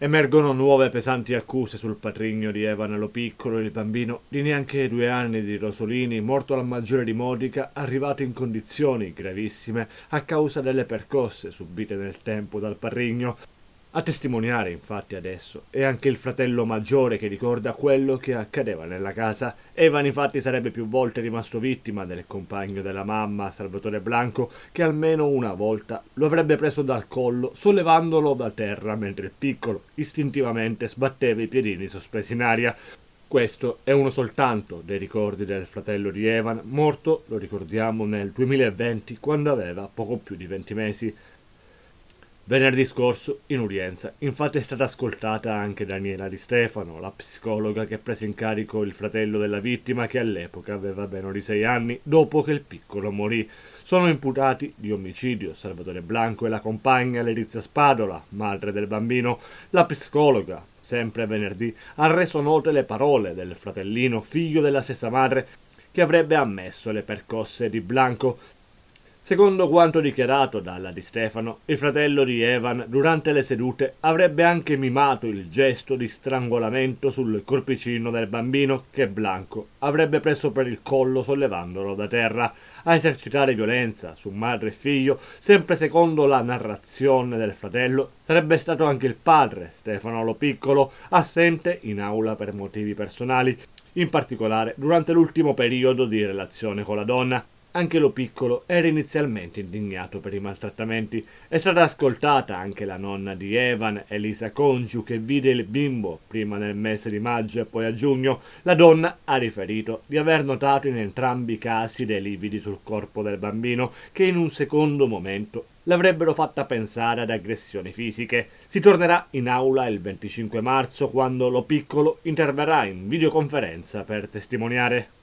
Emergono nuove pesanti accuse sul patrigno di Eva Evanelo Piccolo, il bambino di neanche due anni di Rosolini, morto alla maggiore di Modica, arrivato in condizioni gravissime a causa delle percosse subite nel tempo dal patrigno, a testimoniare infatti adesso è anche il fratello maggiore che ricorda quello che accadeva nella casa. Evan infatti sarebbe più volte rimasto vittima del compagno della mamma, Salvatore Blanco, che almeno una volta lo avrebbe preso dal collo, sollevandolo da terra mentre il piccolo istintivamente sbatteva i piedini sospesi in aria. Questo è uno soltanto dei ricordi del fratello di Evan, morto, lo ricordiamo, nel 2020 quando aveva poco più di 20 mesi. Venerdì scorso, in udienza, infatti è stata ascoltata anche Daniela Di Stefano, la psicologa che prese in carico il fratello della vittima che all'epoca aveva meno di sei anni, dopo che il piccolo morì. Sono imputati di omicidio Salvatore Blanco e la compagna Letizia Spadola, madre del bambino. La psicologa, sempre venerdì, ha reso note le parole del fratellino, figlio della stessa madre, che avrebbe ammesso le percosse di Blanco Secondo quanto dichiarato dalla Di Stefano, il fratello di Evan durante le sedute avrebbe anche mimato il gesto di strangolamento sul corpicino del bambino che Blanco avrebbe preso per il collo sollevandolo da terra, a esercitare violenza su madre e figlio, sempre secondo la narrazione del fratello, sarebbe stato anche il padre, Stefano Lo Piccolo, assente in aula per motivi personali, in particolare durante l'ultimo periodo di relazione con la donna, anche lo piccolo era inizialmente indignato per i maltrattamenti. È stata ascoltata anche la nonna di Evan, Elisa Conciu, che vide il bimbo prima nel mese di maggio e poi a giugno. La donna ha riferito di aver notato in entrambi i casi dei lividi sul corpo del bambino che in un secondo momento l'avrebbero fatta pensare ad aggressioni fisiche. Si tornerà in aula il 25 marzo quando lo piccolo interverrà in videoconferenza per testimoniare.